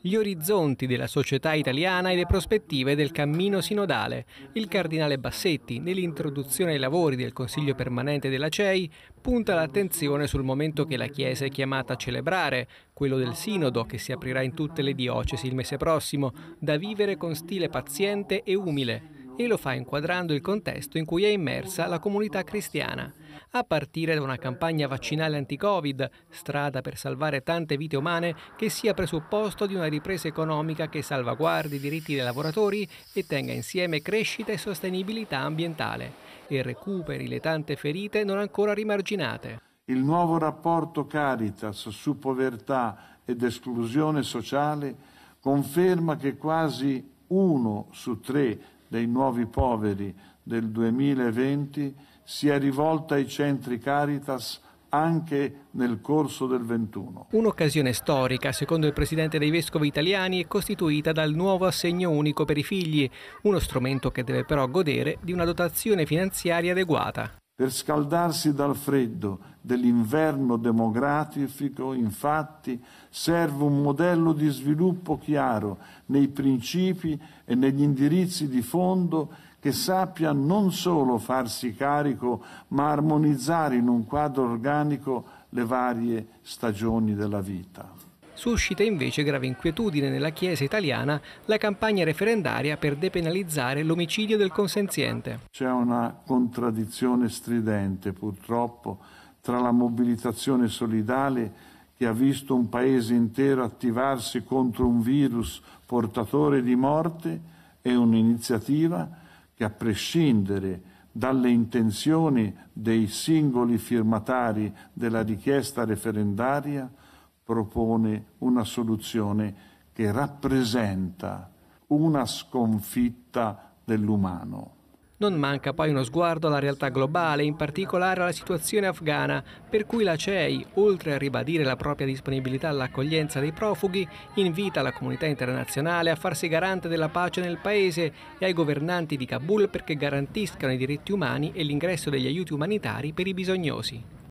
gli orizzonti della società italiana e le prospettive del cammino sinodale. Il cardinale Bassetti, nell'introduzione ai lavori del Consiglio permanente della CEI, punta l'attenzione sul momento che la Chiesa è chiamata a celebrare, quello del sinodo che si aprirà in tutte le diocesi il mese prossimo, da vivere con stile paziente e umile e lo fa inquadrando il contesto in cui è immersa la comunità cristiana, a partire da una campagna vaccinale anti-Covid, strada per salvare tante vite umane che sia presupposto di una ripresa economica che salvaguardi i diritti dei lavoratori e tenga insieme crescita e sostenibilità ambientale e recuperi le tante ferite non ancora rimarginate. Il nuovo rapporto Caritas su povertà ed esclusione sociale conferma che quasi uno su tre dei nuovi poveri del 2020 si è rivolta ai centri Caritas anche nel corso del 21. Un'occasione storica, secondo il presidente dei vescovi italiani, è costituita dal nuovo assegno unico per i figli, uno strumento che deve però godere di una dotazione finanziaria adeguata. Per scaldarsi dal freddo dell'inverno demografico, infatti, serve un modello di sviluppo chiaro nei principi e negli indirizzi di fondo che sappia non solo farsi carico, ma armonizzare in un quadro organico le varie stagioni della vita. Suscita invece grave inquietudine nella Chiesa italiana la campagna referendaria per depenalizzare l'omicidio del consenziente. C'è una contraddizione stridente purtroppo tra la mobilitazione solidale che ha visto un paese intero attivarsi contro un virus portatore di morte e un'iniziativa che a prescindere dalle intenzioni dei singoli firmatari della richiesta referendaria propone una soluzione che rappresenta una sconfitta dell'umano. Non manca poi uno sguardo alla realtà globale, in particolare alla situazione afghana, per cui la CEI, oltre a ribadire la propria disponibilità all'accoglienza dei profughi, invita la comunità internazionale a farsi garante della pace nel paese e ai governanti di Kabul perché garantiscano i diritti umani e l'ingresso degli aiuti umanitari per i bisognosi.